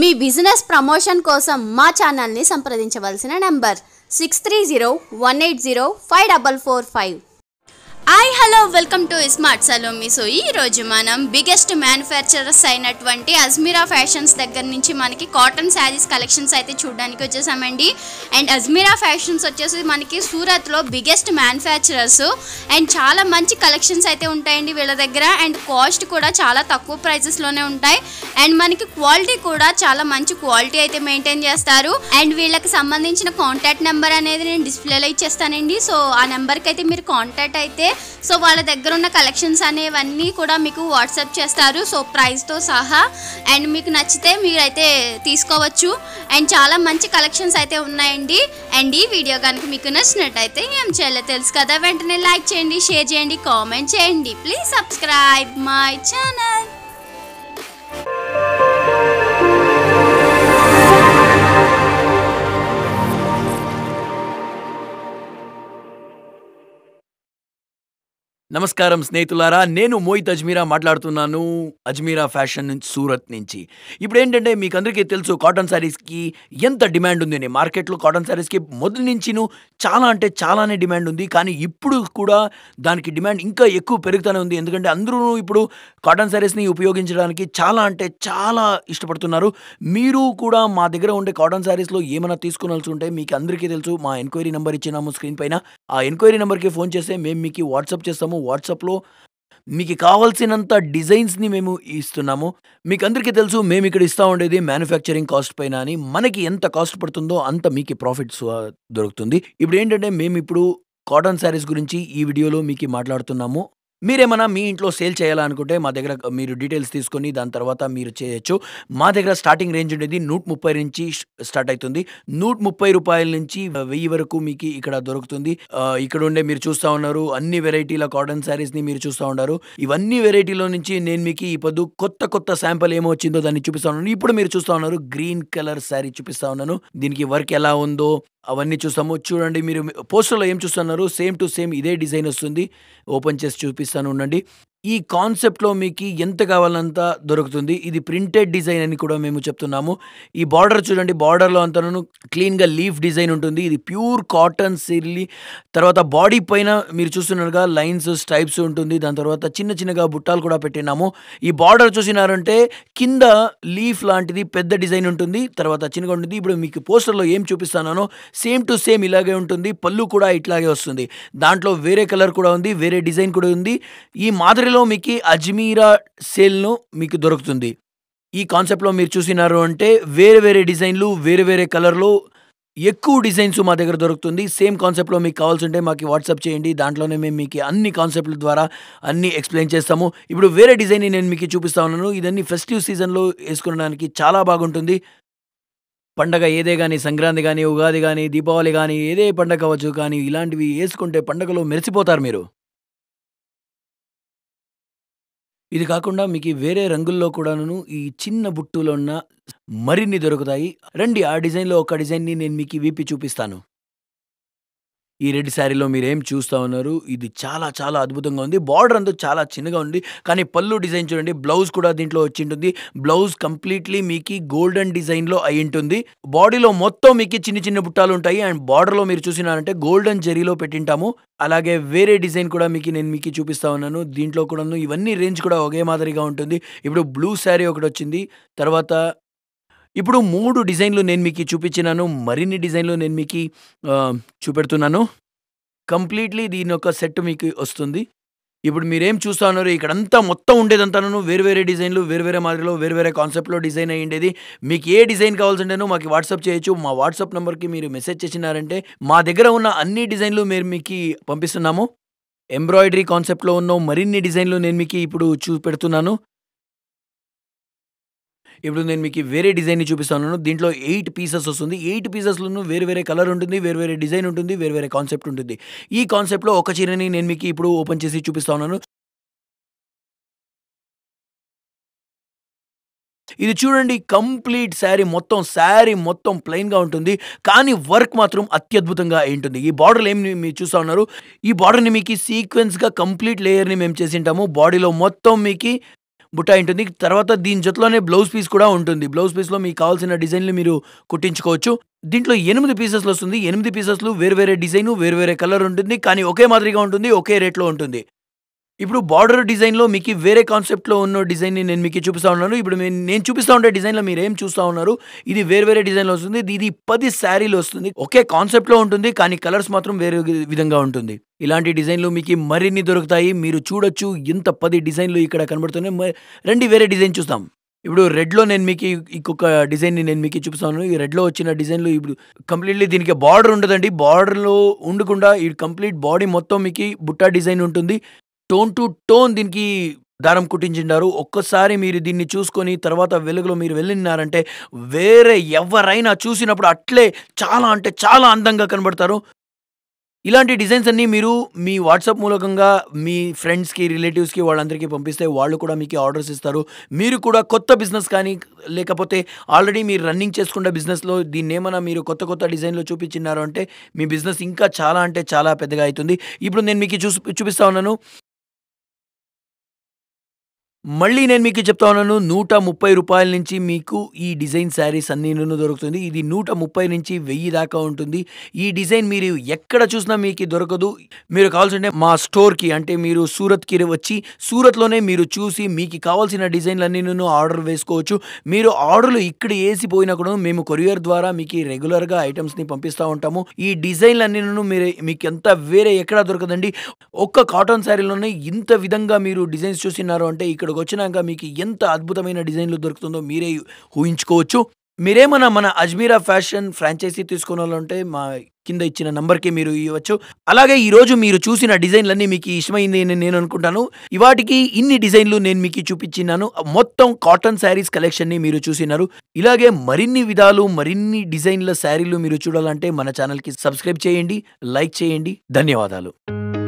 మీ business promotion కోసం మా ఛానల్ని సంప్రదించవలసిన number six three zero one eight zero five double four five hi hello welcome to smart Salomi so ఈరోజు మనం biggest manufacturers అయినటువంటి అజ్మీరా ఫ్యాషన్స్ దగ్గర నుంచి మనకి కాటన్ శారీస్ కలెక్షన్స్ అయితే చూడడానికి వచ్చేసామండి అండ్ అజ్మీరా ఫ్యాషన్స్ వచ్చేసి మనకి సూరత్లో బిగ్గెస్ట్ మ్యానుఫ్యాక్చరర్స్ అండ్ చాలా మంచి కలెక్షన్స్ అయితే ఉంటాయండి వీళ్ళ దగ్గర అండ్ కాస్ట్ కూడా చాలా తక్కువ ప్రైజెస్లోనే ఉంటాయి అండ్ మనకి క్వాలిటీ కూడా చాలా మంచి క్వాలిటీ అయితే మెయింటైన్ చేస్తారు అండ్ వీళ్ళకి సంబంధించిన కాంటాక్ట్ నెంబర్ అనేది నేను డిస్ప్లేలో ఇచ్చేస్తానండి సో ఆ నెంబర్కి అయితే మీరు కాంటాక్ట్ అయితే సో వాళ్ళ దగ్గర ఉన్న కలెక్షన్స్ అనేవన్నీ కూడా మీకు వాట్సాప్ చేస్తారు సో ప్రైస్తో సహా అండ్ మీకు నచ్చితే మీరైతే తీసుకోవచ్చు అండ్ చాలా మంచి కలెక్షన్స్ అయితే ఉన్నాయండి అండ్ ఈ వీడియో కనుక మీకు నచ్చినట్టయితే ఏం చేయాలో తెలుసు కదా వెంటనే లైక్ చేయండి షేర్ చేయండి కామెంట్ చేయండి ప్లీజ్ సబ్స్క్రైబ్ మై ఛానల్ నమస్కారం స్నేహితులారా నేను మోయిత్ అజ్మీరా మాట్లాడుతున్నాను అజ్మీరా ఫ్యాషన్ నుంచి సూరత్ నుంచి ఇప్పుడు ఏంటంటే మీకు అందరికీ తెలుసు కాటన్ శారీస్కి ఎంత డిమాండ్ ఉంది మార్కెట్లో కాటన్ శారీస్కి మొదటి నుంచి చాలా అంటే చాలానే డిమాండ్ ఉంది కానీ ఇప్పుడు కూడా దానికి డిమాండ్ ఇంకా ఎక్కువ పెరుగుతూనే ఉంది ఎందుకంటే అందరూ ఇప్పుడు కాటన్ శారీస్ని ఉపయోగించడానికి చాలా అంటే చాలా ఇష్టపడుతున్నారు మీరు కూడా మా దగ్గర ఉండే కాటన్ శారీస్లో ఏమైనా తీసుకోవాల్సి ఉంటే మీకు అందరికీ తెలుసు మా ఎంక్వైరీ నెంబర్ ఇచ్చినాము స్క్రీన్ పైన ఆ ఎంక్వైరీ నెంబర్కి ఫోన్ చేస్తే మేము మీకు వాట్సాప్ చేస్తాము వాట్సాప్లో మీకు కావాల్సినంత డిజైన్స్ని మేము ఇస్తున్నాము మీకు అందరికీ తెలుసు మేము ఇక్కడ ఇస్తూ ఉండేది మ్యానుఫ్యాక్చరింగ్ కాస్ట్ పైన అని మనకి ఎంత కాస్ట్ పడుతుందో అంత మీకు ప్రాఫిట్స్ దొరుకుతుంది ఇప్పుడు ఏంటంటే మేము ఇప్పుడు కాటన్ శారీస్ గురించి ఈ వీడియోలో మీకు మాట్లాడుతున్నాము మీరేమైనా మీ ఇంట్లో సేల్ చేయాలనుకుంటే మా దగ్గర మీరు డీటెయిల్స్ తీసుకొని దాని తర్వాత మీరు చేయొచ్చు మా దగ్గర స్టార్టింగ్ రేంజ్ ఉండేది నూట ముప్పై నుంచి స్టార్ట్ అవుతుంది నూట ముప్పై రూపాయల నుంచి వెయ్యి వరకు మీకు ఇక్కడ దొరుకుతుంది ఇక్కడ ఉండే మీరు చూస్తూ ఉన్నారు అన్ని వెరైటీల కాటన్ శారీస్ని మీరు చూస్తూ ఉన్నారు ఇవన్నీ వెరైటీలో నుంచి నేను మీకు ఈ పొద్దు కొత్త కొత్త శాంపుల్ ఏమొచ్చిందో దాన్ని చూపిస్తా ఉన్నాను ఇప్పుడు మీరు చూస్తూ ఉన్నారు గ్రీన్ కలర్ శారీ చూపిస్తా ఉన్నాను దీనికి వర్క్ ఎలా ఉందో అవన్నీ చూస్తాము చూడండి మీరు పోస్టర్లో ఏం చూస్తున్నారు సేమ్ టు సేమ్ ఇదే డిజైన్ వస్తుంది ఓపెన్ చేసి చూపిస్తాను ఉండండి ఈ కాన్సెప్ట్లో మీకు ఎంత కావాలంత దొరుకుతుంది ఇది ప్రింటెడ్ డిజైన్ అని కూడా మేము చెప్తున్నాము ఈ బార్డర్ చూడండి బార్డర్లో అంతను క్లీన్గా లీఫ్ డిజైన్ ఉంటుంది ఇది ప్యూర్ కాటన్ సిర్లీ తర్వాత బాడీ పైన మీరు చూస్తున్నట్టుగా లైన్స్ స్ట్రైప్స్ ఉంటుంది దాని తర్వాత చిన్న చిన్నగా బుట్టాలు కూడా పెట్టినాము ఈ బార్డర్ చూసినారంటే కింద లీఫ్ లాంటిది పెద్ద డిజైన్ ఉంటుంది తర్వాత చిన్నగా ఉంటుంది ఇప్పుడు మీకు పోస్టర్లో ఏం చూపిస్తున్నానో సేమ్ టు సేమ్ ఇలాగే ఉంటుంది పళ్ళు కూడా ఇట్లాగే వస్తుంది దాంట్లో వేరే కలర్ కూడా ఉంది వేరే డిజైన్ కూడా ఉంది ఈ మాదిరి ఫిబ్రవరిలో మీకు అజ్మీరా సేల్ను మీకు దొరుకుతుంది ఈ కాన్సెప్ట్లో మీరు చూసినారు అంటే వేరే వేరే డిజైన్లు వేరే వేరే కలర్లో ఎక్కువ డిజైన్స్ మా దగ్గర దొరుకుతుంది సేమ్ కాన్సెప్ట్లో మీకు కావాల్సి ఉంటే మాకు వాట్సాప్ చేయండి దాంట్లోనే మేము మీకు అన్ని కాన్సెప్ట్ల ద్వారా అన్ని ఎక్స్ప్లెయిన్ చేస్తాము ఇప్పుడు వేరే డిజైన్ని నేను మీకు చూపిస్తా ఉన్నాను ఇదన్నీ ఫెస్టివ్ సీజన్లో వేసుకునడానికి చాలా బాగుంటుంది పండగ ఏదే కానీ సంక్రాంతి కానీ ఉగాది కానీ దీపావళి కానీ ఏదే పండగ అవ్వచ్చు కానీ ఇలాంటివి వేసుకుంటే పండగలో మెరిసిపోతారు మీరు ఇది కాకుండా మీకు వేరే రంగుల్లో కూడాను ఈ చిన్న బుట్టులో ఉన్న మరిన్ని దొరుకుతాయి రండి ఆ డిజైన్లో ఒక డిజైన్ని నేను మీకు వీపి చూపిస్తాను ఈ రెడ్ శారీలో మీరు ఏం చూస్తూ ఉన్నారు ఇది చాలా చాలా అద్భుతంగా ఉంది బార్డర్ అంతా చాలా చిన్నగా ఉంది కానీ పళ్ళు డిజైన్ చూడండి బ్లౌజ్ కూడా దీంట్లో వచ్చి ఉంటుంది బ్లౌజ్ కంప్లీట్లీ మీకు గోల్డెన్ డిజైన్లో అయి ఉంటుంది బాడీలో మొత్తం మీకు చిన్న చిన్న బుట్టాలు ఉంటాయి అండ్ బార్డర్లో మీరు చూసినారంటే గోల్డెన్ జెరీలో పెట్టింటాము అలాగే వేరే డిజైన్ కూడా మీకు నేను మీకు చూపిస్తా ఉన్నాను దీంట్లో కూడా ఇవన్నీ రేంజ్ కూడా ఒకే మాదిరిగా ఉంటుంది ఇప్పుడు బ్లూ శారీ ఒకటి వచ్చింది తర్వాత ఇప్పుడు మూడు డిజైన్లు నేను మీకు చూపించినాను మరిన్ని డిజైన్లు నేను మీకు చూపెడుతున్నాను కంప్లీట్లీ దీని యొక్క సెట్ మీకు వస్తుంది ఇప్పుడు మీరేం చూస్తా ఉన్నారు ఇక్కడంతా మొత్తం ఉండేదంతాను వేరు వేరే డిజైన్లు వేరు వేరే మాదిరిలో వేరు వేరే కాన్సెప్ట్లో డిజైన్ అయ్యి ఉండేది మీకు ఏ డిజైన్ కావాల్సింటేనో మాకు వాట్సాప్ చేయొచ్చు మా వాట్సాప్ నెంబర్కి మీరు మెసేజ్ చేసినారంటే మా దగ్గర ఉన్న అన్ని డిజైన్లు మేము మీకు పంపిస్తున్నాము ఎంబ్రాయిడరీ కాన్సెప్ట్లో ఉన్న మరిన్ని డిజైన్లు నేను మీకు ఇప్పుడు చూపెడుతున్నాను ఇప్పుడు నేను మీకు వేరే డిజైన్ని చూపిస్తాను దీంట్లో ఎయిట్ పీసెస్ వస్తుంది ఎయిట్ పీసెస్లోనూ వేరు వేరే కలర్ ఉంటుంది వేరు వేరే డిజైన్ ఉంటుంది వేరు వేరే కాన్సెప్ట్ ఉంటుంది ఈ కాన్సెప్ట్లో ఒక చీరని నేను మీకు ఇప్పుడు ఓపెన్ చేసి చూపిస్తాను ఇది చూడండి కంప్లీట్ శారీ మొత్తం శారీ మొత్తం ప్లెయిన్గా ఉంటుంది కానీ వర్క్ మాత్రం అత్యద్భుతంగా ఉంటుంది ఈ బార్డర్లు ఏమి మీరు చూస్తూ ఉన్నారు ఈ బార్డర్ని మీకు సీక్వెన్స్గా కంప్లీట్ లేయర్ని మేము చేసి ఉంటాము బాడీలో మొత్తం మీకు బుట్ట ఉంటుంది తర్వాత దీని జతలోనే బ్లౌజ్ పీస్ కూడా ఉంటుంది బ్లౌజ్ పీస్లో మీకు కావాల్సిన డిజైన్లు మీరు కుట్టించుకోవచ్చు దీంట్లో ఎనిమిది పీసెస్లు వస్తుంది ఎనిమిది పీసెస్లు వేరు వేరే డిజైన్ వేరు వేరే కలర్ ఉంటుంది కానీ ఒకే మాదిరిగా ఉంటుంది ఒకే రేట్లో ఉంటుంది ఇప్పుడు బార్డర్ డిజైన్లో మీకు వేరే కాన్సెప్ట్లో ఉన్న డిజైన్ని నేను మీకు చూపిస్తూ ఉన్నాను ఇప్పుడు నేను చూపిస్తూ ఉండే డిజైన్లో మీరు ఏం చూస్తూ ఉన్నారు ఇది వేరే వేరే డిజైన్లో వస్తుంది ఇది పది శారీలు వస్తుంది ఒకే కాన్సెప్ట్లో ఉంటుంది కానీ కలర్స్ మాత్రం వేరే విధంగా ఉంటుంది ఇలాంటి డిజైన్లు మీకు మరిన్ని దొరుకుతాయి మీరు చూడొచ్చు ఇంత పది డిజైన్లు ఇక్కడ కనబడుతున్నాయి రెండు వేరే డిజైన్ చూస్తాం ఇప్పుడు రెడ్లో నేను మీకు ఇంకొక డిజైన్ని నేను మీకు చూపిస్తాను ఈ రెడ్లో వచ్చిన డిజైన్లు ఇప్పుడు కంప్లీట్లీ దీనికి బార్డర్ ఉండదండి బార్డర్లో ఉండకుండా ఈ కంప్లీట్ బాడీ మొత్తం మీకు బుట్టా డిజైన్ ఉంటుంది టోన్ టు టోన్ దీనికి దారం కుట్టించిండారు ఒక్కసారి మీరు దీన్ని చూసుకొని తర్వాత వెలుగులో మీరు వెళ్ళినారంటే వేరే ఎవరైనా చూసినప్పుడు అట్లే చాలా అంటే చాలా అందంగా కనబడతారు ఇలాంటి డిజైన్స్ అన్నీ మీరు మీ వాట్సాప్ మూలకంగా మీ ఫ్రెండ్స్కి రిలేటివ్స్కి వాళ్ళందరికీ పంపిస్తే వాళ్ళు కూడా మీకు ఆర్డర్స్ ఇస్తారు మీరు కూడా కొత్త బిజినెస్ కానీ లేకపోతే ఆల్రెడీ మీరు రన్నింగ్ చేసుకున్న బిజినెస్లో దీన్ని ఏమైనా మీరు కొత్త కొత్త డిజైన్లో చూపించినారు అంటే మీ బిజినెస్ ఇంకా చాలా అంటే చాలా పెద్దగా అవుతుంది ఇప్పుడు నేను మీకు చూసి చూపిస్తా ఉన్నాను మళ్ళీ నేను మీకు చెప్తా ఉన్నాను నూట ముప్పై రూపాయల నుంచి మీకు ఈ డిజైన్ శారీస్ నన్ను దొరుకుతుంది ఇది నూట ముప్పై నుంచి వెయ్యి దాకా ఉంటుంది ఈ డిజైన్ మీరు ఎక్కడ చూసినా మీకు దొరకదు మీరు కావాల్సింటే మా స్టోర్కి అంటే మీరు సూరత్కి వచ్చి సూరత్లోనే మీరు చూసి మీకు కావాల్సిన డిజైన్లన్నీను ఆర్డర్ వేసుకోవచ్చు మీరు ఆర్డర్లు ఇక్కడ వేసిపోయినా కూడా మేము కొరియర్ ద్వారా మీకు రెగ్యులర్గా ఐటమ్స్ని పంపిస్తూ ఉంటాము ఈ డిజైన్లన్నీను మీరు మీకు ఎంత వేరే ఎక్కడ దొరకదండి ఒక్క కాటన్ శారీలోనే ఇంత విధంగా మీరు డిజైన్స్ చూసినారు అంటే ఇక్కడ అక్కడికి వచ్చినాక మీకు ఎంత అద్భుతమైన డిజైన్లు దొరుకుతుందో మీరే ఊహించుకోవచ్చు మీరేమన్నా మన అజ్మీరా ఫ్యాషన్ ఫ్రాంచైజీ తీసుకోవాలంటే మా కింద ఇచ్చిన నంబర్కి మీరు ఇవ్వచ్చు అలాగే ఈరోజు మీరు చూసిన డిజైన్లన్నీ మీకు ఇష్టమైంది అని నేను అనుకుంటాను ఇవాటికి ఇన్ని డిజైన్లు నేను మీకు చూపించినాను మొత్తం కాటన్ శారీస్ కలెక్షన్ని మీరు చూసినారు ఇలాగే మరిన్ని విధాలు మరిన్ని డిజైన్ల శారీలు మీరు చూడాలంటే మన ఛానల్కి సబ్స్క్రైబ్ చేయండి లైక్ చేయండి ధన్యవాదాలు